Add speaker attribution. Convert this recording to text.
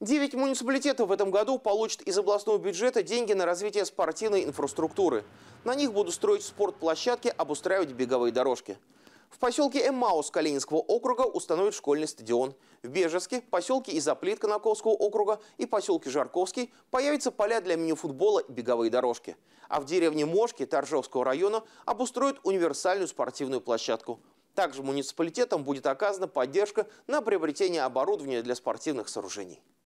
Speaker 1: Девять муниципалитетов в этом году получат из областного бюджета деньги на развитие спортивной инфраструктуры. На них будут строить спортплощадки, обустраивать беговые дорожки. В поселке Эммаус Калининского округа установят школьный стадион. В Бежеске, поселке Изоплит Конаковского округа и поселке Жарковский появятся поля для мини-футбола и беговые дорожки. А в деревне Мошки Торжевского района обустроят универсальную спортивную площадку. Также муниципалитетам будет оказана поддержка на приобретение оборудования для спортивных сооружений.